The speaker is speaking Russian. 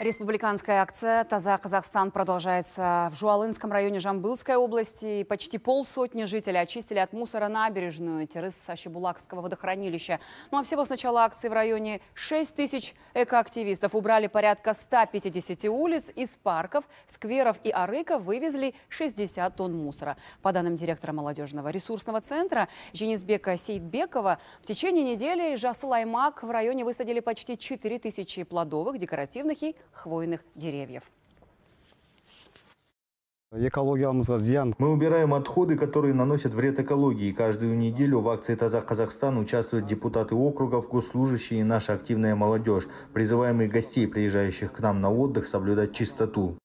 Республиканская акция «Таза Казахстан» продолжается в Жуалынском районе Жамбылской области. Почти полсотни жителей очистили от мусора набережную террас Ащебулакского водохранилища. Ну а всего с начала акции в районе 6 тысяч экоактивистов убрали порядка 150 улиц из парков, скверов и арыка вывезли 60 тонн мусора. По данным директора молодежного ресурсного центра Женизбека Сейтбекова, в течение недели Жасыл в районе высадили почти 4 тысячи плодовых, декоративных и хвойных деревьев. Мы убираем отходы, которые наносят вред экологии. Каждую неделю в акции «Таза Казахстан» участвуют депутаты округов, госслужащие и наша активная молодежь. Призываем и гостей, приезжающих к нам на отдых, соблюдать чистоту.